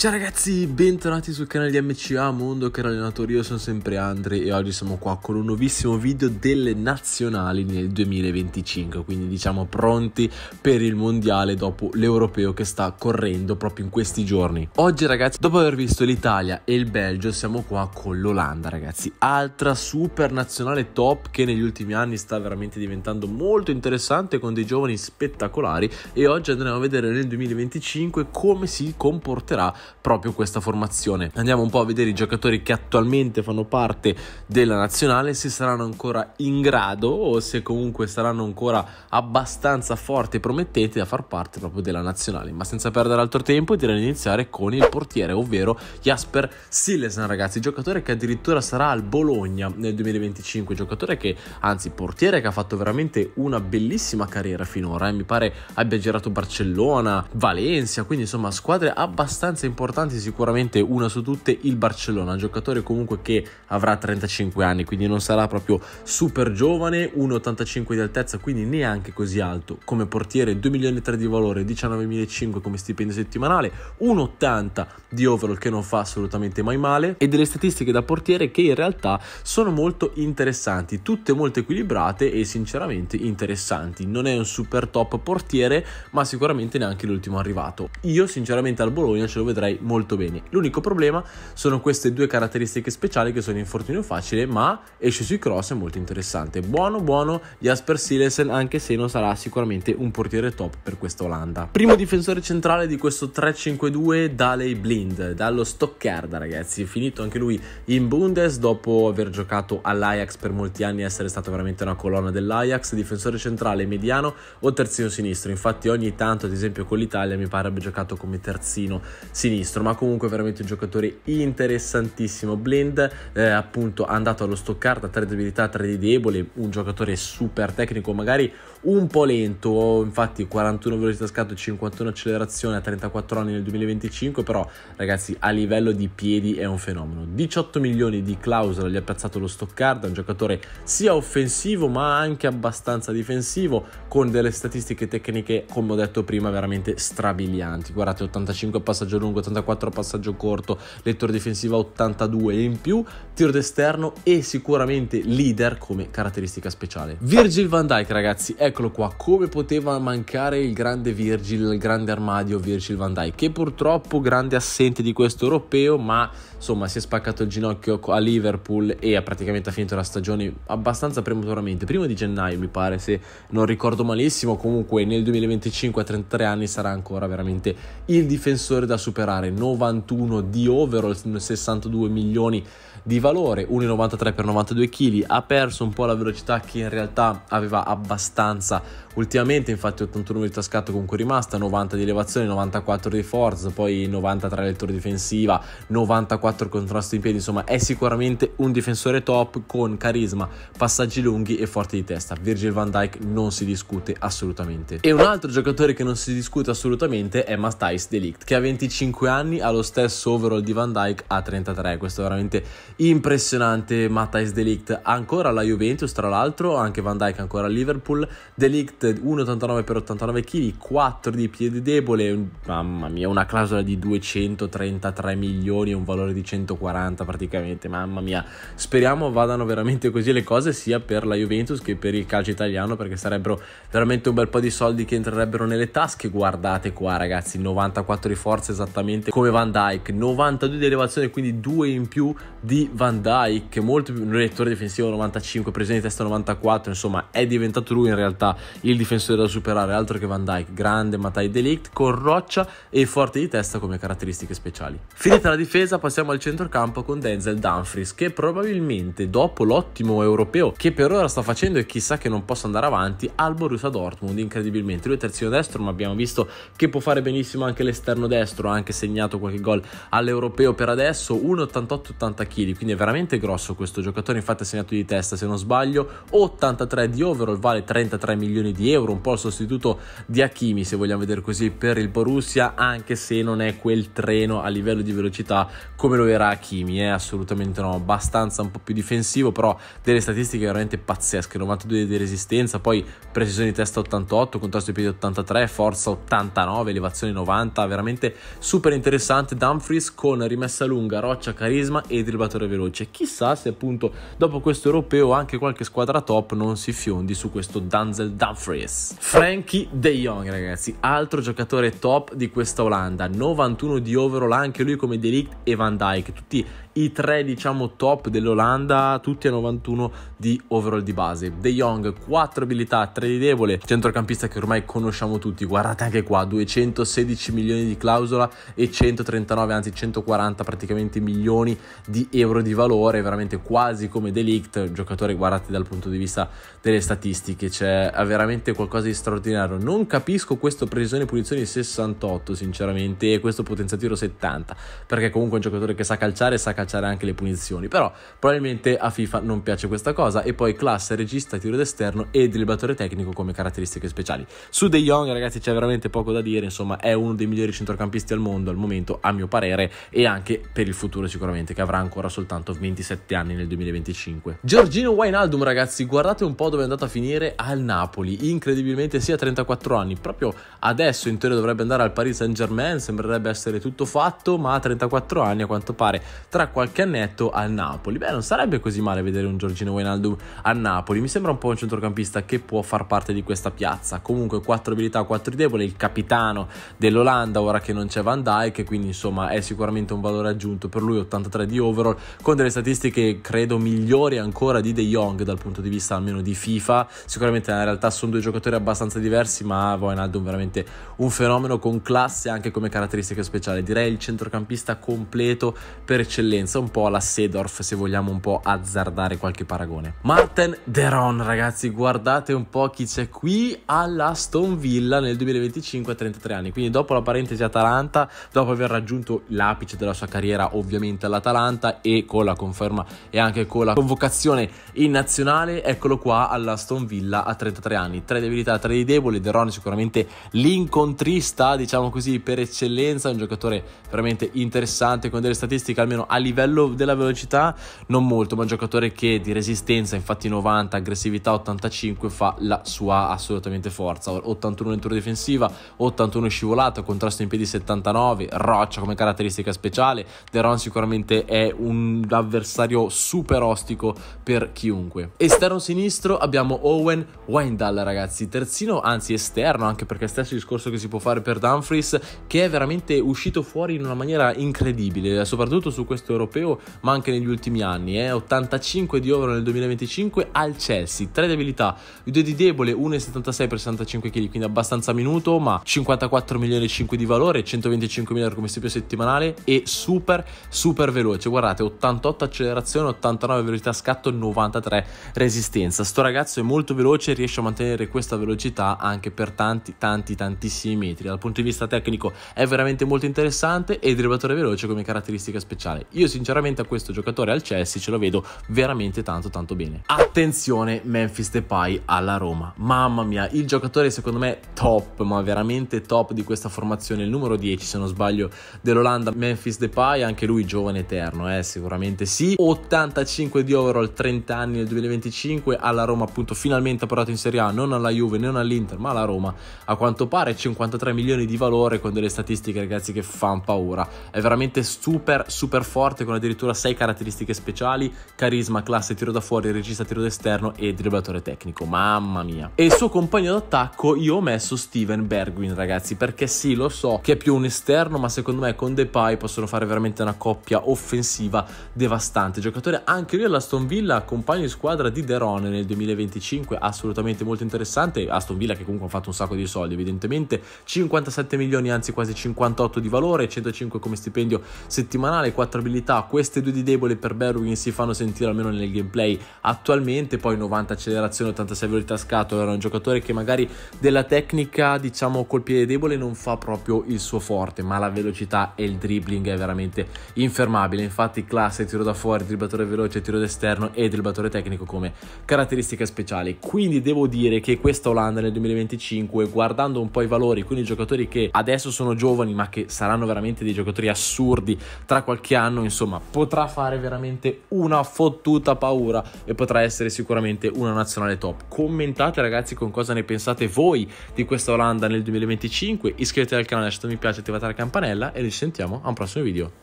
Ciao ragazzi, bentornati sul canale di MCA Mondo Caro Allenatori, io sono sempre Andre e oggi siamo qua con un nuovissimo video delle nazionali nel 2025, quindi diciamo pronti per il mondiale dopo l'europeo che sta correndo proprio in questi giorni. Oggi ragazzi, dopo aver visto l'Italia e il Belgio, siamo qua con l'Olanda ragazzi, altra super nazionale top che negli ultimi anni sta veramente diventando molto interessante con dei giovani spettacolari e oggi andremo a vedere nel 2025 come si comporterà proprio questa formazione. Andiamo un po' a vedere i giocatori che attualmente fanno parte della nazionale, se saranno ancora in grado o se comunque saranno ancora abbastanza forti e promettenti da far parte proprio della nazionale. Ma senza perdere altro tempo direi di iniziare con il portiere, ovvero Jasper Silesen, ragazzi, giocatore che addirittura sarà al Bologna nel 2025, giocatore che, anzi portiere che ha fatto veramente una bellissima carriera finora, eh? mi pare abbia girato Barcellona, Valencia, quindi insomma squadre abbastanza importanti importanti sicuramente una su tutte il Barcellona, giocatore comunque che avrà 35 anni, quindi non sarà proprio super giovane, 1,85 di altezza, quindi neanche così alto. Come portiere 2 milioni e 3 di valore, 19.500 come stipendio settimanale, 1,80 di overall che non fa assolutamente mai male e delle statistiche da portiere che in realtà sono molto interessanti, tutte molto equilibrate e sinceramente interessanti. Non è un super top portiere, ma sicuramente neanche l'ultimo arrivato. Io sinceramente al Bologna ce lo vedrò andrei molto bene. L'unico problema sono queste due caratteristiche speciali che sono infortunio facile, ma esce sui cross è molto interessante. Buono, buono Jasper Silesen, anche se non sarà sicuramente un portiere top per questa Olanda. Primo difensore centrale di questo 3-5-2, Daley Blind, dallo Stoccarda, ragazzi. Finito anche lui in Bundes dopo aver giocato all'Ajax per molti anni, e essere stato veramente una colonna dell'Ajax, difensore centrale, mediano o terzino sinistro. Infatti, ogni tanto, ad esempio, con l'Italia mi pare abbia giocato come terzino sinistro sinistro, ma comunque veramente un giocatore interessantissimo. Blend eh, appunto, andato allo Stoccarda, 3 di abilità, 3 di debole, un giocatore super tecnico, magari un po' lento, infatti 41 velocità scatto, 51 accelerazione a 34 anni nel 2025, però ragazzi a livello di piedi è un fenomeno. 18 milioni di clausola gli ha piazzato lo Stoccarda, un giocatore sia offensivo ma anche abbastanza difensivo, con delle statistiche tecniche, come ho detto prima, veramente strabilianti. Guardate, 85 passaggio lungo 84 passaggio corto, lettore difensiva 82 e in più, tiro d'esterno e sicuramente leader come caratteristica speciale. Virgil van Dyke ragazzi, eccolo qua, come poteva mancare il grande Virgil, il grande armadio Virgil van Dyke, che purtroppo grande assente di questo europeo, ma insomma si è spaccato il ginocchio a Liverpool e ha praticamente finito la stagione abbastanza prematuramente, primo di gennaio mi pare, se non ricordo malissimo, comunque nel 2025 a 33 anni sarà ancora veramente il difensore da superare comprare 91 di overall, 62 milioni di valore, 1,93 per 92 kg, ha perso un po' la velocità che in realtà aveva abbastanza ultimamente, infatti 81 di tascato comunque rimasta, 90 di elevazione, 94 di forza, poi 93 lettura difensiva, 94 contrasto in piedi, insomma è sicuramente un difensore top con carisma, passaggi lunghi e forti di testa. Virgil van Dyke non si discute assolutamente. E un altro giocatore che non si discute assolutamente è Mastice Delict che ha 25 25 anni, ha lo stesso overall di Van Dyke a 33. Questo è veramente impressionante. Matthijs Delict ancora alla Juventus, tra l'altro, anche Van Dyke ancora a Liverpool. Delict 1,89 per 89 kg, 4 di piede debole, mamma mia, una clausola di 233 milioni, un valore di 140 praticamente, mamma mia. Speriamo vadano veramente così le cose sia per la Juventus che per il calcio italiano perché sarebbero veramente un bel po' di soldi che entrerebbero nelle tasche. Guardate qua ragazzi, 94 di forza esattamente sicuramente come Van Dyke, 92 di elevazione, quindi 2 in più di Van Dyke, molto più un rettore difensivo 95, presa di testa 94, insomma è diventato lui in realtà il difensore da superare, altro che Van Dyke, grande Matai Delict con roccia e forte di testa come caratteristiche speciali. Finita la difesa passiamo al centrocampo con Denzel Dumfries che probabilmente dopo l'ottimo europeo che per ora sta facendo e chissà che non possa andare avanti al Borussia Dortmund incredibilmente, lui è terzino destro ma abbiamo visto che può fare benissimo anche l'esterno destro anche se segnato qualche gol all'europeo per adesso, 1,88-80 kg, quindi è veramente grosso questo giocatore, infatti ha segnato di testa se non sbaglio, 83 di overall, vale 33 milioni di euro, un po' il sostituto di Hakimi se vogliamo vedere così per il Borussia, anche se non è quel treno a livello di velocità come lo era Hakimi, è eh? assolutamente no, abbastanza un po' più difensivo, però delle statistiche veramente pazzesche, 92 di resistenza, poi precisione di testa 88, contrasto di piedi 83, forza 89, elevazione 90, veramente super super interessante Dumfries con rimessa lunga, roccia, carisma e dribbatore veloce. Chissà se appunto dopo questo europeo anche qualche squadra top non si fiondi su questo Danzel Dumfries. Frankie De Jong ragazzi, altro giocatore top di questa Olanda, 91 di overall anche lui come De e Van Dijk, tutti i tre diciamo top dell'Olanda, tutti a 91 di overall di base. De Jong 4 abilità, 3 di debole, centrocampista che ormai conosciamo tutti, guardate anche qua, 216 milioni di clausola e 139, anzi 140 praticamente milioni di euro di valore, veramente quasi come Delict, giocatore guardate dal punto di vista delle statistiche, c'è cioè, veramente qualcosa di straordinario. Non capisco questo precisione punizioni 68 sinceramente e questo potenziatiro 70, perché comunque è un giocatore che sa calciare e sa calciare anche le punizioni, però probabilmente a FIFA non piace questa cosa e poi classe regista, tiro d'esterno e dribblatore tecnico come caratteristiche speciali. Su De Jong ragazzi c'è veramente poco da dire, insomma è uno dei migliori centrocampisti al mondo mondo al momento, a mio parere, e anche per il futuro sicuramente, che avrà ancora soltanto 27 anni nel 2025. Giorgino Wainaldum, ragazzi, guardate un po' dove è andato a finire al Napoli. Incredibilmente sì, a 34 anni, proprio adesso in teoria dovrebbe andare al Paris Saint-Germain, sembrerebbe essere tutto fatto, ma a 34 anni a quanto pare tra qualche annetto al Napoli. Beh, non sarebbe così male vedere un Giorgino Wainaldum a Napoli, mi sembra un po' un centrocampista che può far parte di questa piazza. Comunque 4 abilità, 4 debole, il capitano dell'Olanda ora che non c'è Van Dijk, Dyke, quindi insomma è sicuramente un valore aggiunto per lui, 83 di overall, con delle statistiche credo migliori ancora di De Jong dal punto di vista almeno di FIFA, sicuramente in realtà sono due giocatori abbastanza diversi, ma Wijnaldum veramente un fenomeno con classe anche come caratteristiche speciali, direi il centrocampista completo per eccellenza, un po' la Sedorf se vogliamo un po' azzardare qualche paragone. Martin Deron ragazzi, guardate un po' chi c'è qui alla Stone Villa nel 2025 a 33 anni, quindi dopo la parentesi Atalanta dopo aver raggiunto l'apice della sua carriera ovviamente all'Atalanta e con la conferma e anche con la convocazione in nazionale, eccolo qua alla Stone Villa a 33 anni, tre debilità, tre di deboli, De Ron è sicuramente l'incontrista, diciamo così, per eccellenza, un giocatore veramente interessante con delle statistiche almeno a livello della velocità, non molto, ma un giocatore che di resistenza, infatti 90, aggressività 85 fa la sua assolutamente forza, 81 in difensiva, 81 scivolata, contrasto in piedi 79 9, roccia come caratteristica speciale. Deron sicuramente è un avversario super ostico per chiunque. Esterno sinistro abbiamo Owen Wendell, ragazzi, terzino, anzi esterno, anche perché è stesso discorso che si può fare per Dumfries, che è veramente uscito fuori in una maniera incredibile, soprattutto su questo europeo, ma anche negli ultimi anni. Eh? 85 di oro nel 2025 al Chelsea, 3 di abilità, 2 di debole, 1,76 per 65 kg, quindi abbastanza minuto, ma 54 milioni e 5 di valore, 125 5.000 come stipendio settimanale e super super veloce guardate 88 accelerazione 89 velocità scatto 93 resistenza sto ragazzo è molto veloce riesce a mantenere questa velocità anche per tanti tanti tantissimi metri dal punto di vista tecnico è veramente molto interessante e il dribblatore veloce come caratteristica speciale io sinceramente a questo giocatore al Chelsea ce lo vedo veramente tanto tanto bene attenzione Memphis Depay alla Roma mamma mia il giocatore secondo me top ma veramente top di questa formazione il numero 10 se non sbaglio dell'Olanda Memphis Depay anche lui giovane eterno eh, sicuramente sì 85 di overall 30 anni nel 2025 alla Roma appunto finalmente ha provato in Serie A non alla Juve non all'Inter ma alla Roma a quanto pare 53 milioni di valore con delle statistiche ragazzi che fanno paura è veramente super super forte con addirittura 6 caratteristiche speciali carisma classe tiro da fuori regista tiro d'esterno e dribblatore tecnico mamma mia e il suo compagno d'attacco io ho messo Steven Bergwin ragazzi perché sì lo so che è più un esterno esterno, ma secondo me con Depay possono fare veramente una coppia offensiva devastante. Giocatore anche lui all'Aston Villa, compagno di squadra di Derone nel 2025, assolutamente molto interessante. Aston Villa che comunque ha fatto un sacco di soldi, evidentemente 57 milioni, anzi quasi 58 di valore, 105 come stipendio settimanale, 4 abilità. Queste due di debole per Berwin si fanno sentire almeno nel gameplay attualmente, poi 90 accelerazione, 86 velocità scatola, era un giocatore che magari della tecnica, diciamo col piede debole non fa proprio il suo forte, ma la velocità e il dribbling è veramente infermabile. Infatti, classe tiro da fuori, dribblatore veloce, tiro d'esterno e dribblatore tecnico come caratteristiche speciali. Quindi devo dire che questa Olanda nel 2025, guardando un po' i valori, quindi i giocatori che adesso sono giovani, ma che saranno veramente dei giocatori assurdi tra qualche anno, insomma, potrà fare veramente una fottuta paura e potrà essere sicuramente una nazionale top. Commentate, ragazzi, con cosa ne pensate voi di questa Olanda nel 2025. Iscrivetevi al canale, lasciate mi piace, attivate la la campanella e ci sentiamo a un prossimo video.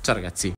Ciao ragazzi!